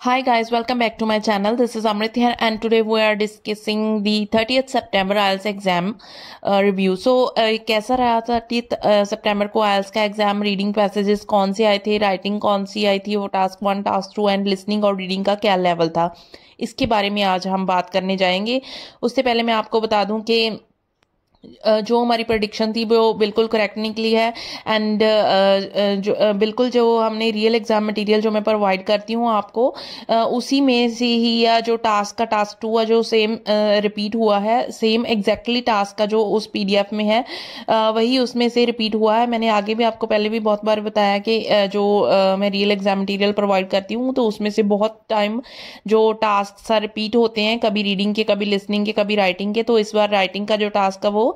Hi guys, welcome back to my channel. This is Amrit here and today we are discussing the 30th September IELTS exam uh, review. So, uh, कैसा रहा 30th uh, September ko IELTS ka exam reading passages कौन से आए थे writing कौन सी आई थी वो task one task two and listening और रीडिंग का क्या लेवल था इसके बारे में आज हम बात करने जाएंगे उससे पहले मैं आपको बता दूं कि जो हमारी प्रडिक्शन थी वो बिल्कुल करेक्ट निकली है एंड जो बिल्कुल जो हमने रियल एग्ज़ाम मटेरियल जो मैं प्रोवाइड करती हूँ आपको उसी में से ही या जो टास्क का टास्क टू है जो सेम रिपीट हुआ है सेम एग्जैक्टली टास्क का जो उस पीडीएफ में है वही उसमें से रिपीट हुआ है मैंने आगे भी आपको पहले भी बहुत बार बताया कि जो मैं रियल एग्ज़ाम मटीरियल प्रोवाइड करती हूँ तो उसमें से बहुत टाइम जो टास्क रिपीट होते हैं कभी रीडिंग के कभी लिसनिंग के कभी राइटिंग के तो इस बार राइटिंग का जो टास्क है वो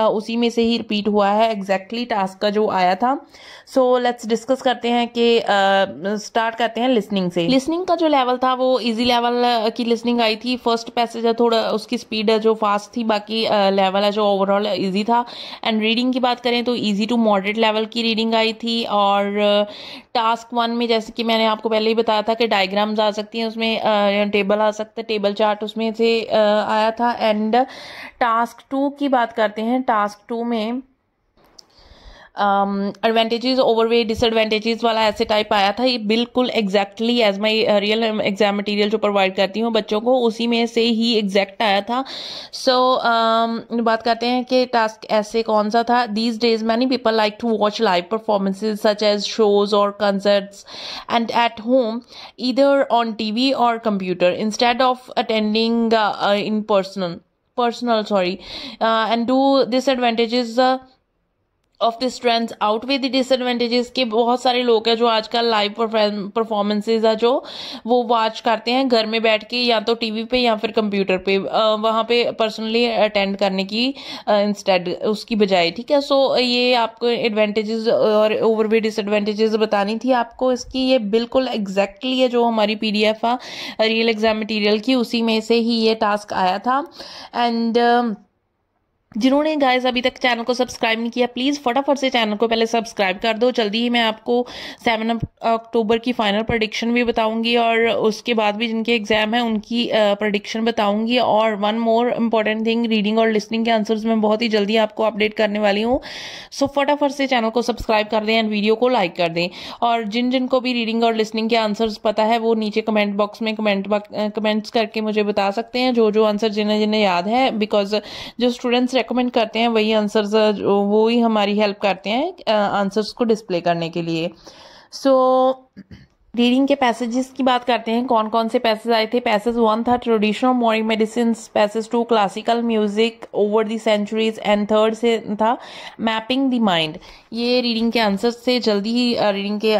उसी में से ही रिपीट हुआ है एग्जैक्टली exactly टास्क का जो आया था सो लेट्स डिस्कस करते हैं कि स्टार्ट करते हैं लिसनिंग से लिसनिंग का जो लेवल था वो इजी लेवल की लिसनिंग आई थी फर्स्ट पैसेज है थोड़ा उसकी स्पीड जो फास्ट थी बाकी लेवल है जो ओवरऑल ईजी था एंड रीडिंग की बात करें तो ईजी टू मॉडरेट लेवल की रीडिंग आई थी और टास्क वन में जैसे कि मैंने आपको पहले ही बताया था कि डायग्राम्स आ सकती हैं उसमें टेबल आ सकता है टेबल चार्ट उसमें से आया था एंड टास्क टू की बात करते हैं हैं टास्क टू में एडवांटेजेस वे डिसएडवांटेजेस वाला ऐसे टाइप आया था ये बिल्कुल exactly as my real exam material जो प्रोवाइड करती हूँ बच्चों को उसी में से ही एग्जैक्ट आया था सो so, um, बात करते हैं कि टास्क ऐसे कौन सा था these days many people like to watch live performances such as shows और कंसर्ट्स एंड एट होम इधर ऑन टी वी और computer instead of attending in personal personal sorry uh, and do disadvantages uh, of the strength out with disadvantages के बहुत सारे लोग हैं जो आजकल लाइव परफॉर्मेंसेज है जो वो वॉच करते हैं घर में बैठ के या तो टीवी पे या फिर कंप्यूटर पे वहाँ पे पर्सनली अटेंड करने की इंस्टेड उसकी बजाय ठीक है सो ये आपको एडवांटेजेस और ओवर भी डिसएडवांटेजेस बतानी थी आपको इसकी ये बिल्कुल एग्जैक्टली है जो हमारी P D F real exam material की उसी में से ही ये टास्क आया था एंड जिन्होंने गाइस अभी तक चैनल को सब्सक्राइब नहीं किया प्लीज़ फटाफट से चैनल को पहले सब्सक्राइब कर दो जल्दी ही मैं आपको सेवन अक्टूबर की फाइनल प्रडिक्शन भी बताऊंगी और उसके बाद भी जिनके एग्जाम है उनकी प्रडिक्शन बताऊंगी और one more important thing reading और लिसनिंग के आंसर्स मैं बहुत ही जल्दी आपको अपडेट करने वाली हूँ सो फटाफट से चैनल को सब्सक्राइब कर दें एंड वीडियो को लाइक कर दें और जिन जिनको भी रीडिंग और लिसनिंग के आंसर्स पता है वो नीचे कमेंट बॉक्स में कमेंट कमेंट्स करके मुझे बता सकते हैं जो जो आंसर जिन्हें जिन्हें याद है बिकॉज जो स्टूडेंट्स रेकमेंड करते हैं वही आंसर्स वो ही हमारी हेल्प करते हैं आंसर्स को डिस्प्ले करने के लिए सो so, रीडिंग के पैसेजेस की बात करते हैं कौन कौन से पैसेज आए थे पैसेज वन था traditional morning medicine passage two classical music over the centuries and third से था मैपिंग द माइंड ये रीडिंग के आंसर्स थे जल्दी ही रीडिंग के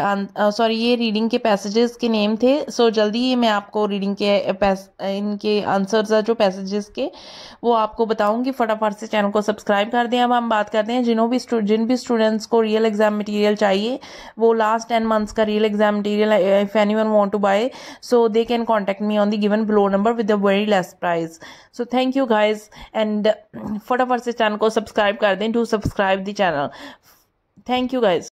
सॉरी ये रीडिंग के पैसेजेस के नेम थे सो so, जल्दी ही मैं आपको रीडिंग के इनके आंसर्स है जो पैसेजेस के वो आपको बताऊंगी फटाफट से चैनल को सब्सक्राइब कर दें अब हम बात करते हैं जिन्हों भी जिन भी स्टूडेंट्स को रियल एग्जाम मटेरियल चाहिए वो लास्ट टेन मंथ्स का real exam material Uh, if anyone want to buy so they can contact me on the given below number with the very less price so thank you guys and फटाफट से channel को subscribe कर to subscribe the channel. Thank you guys.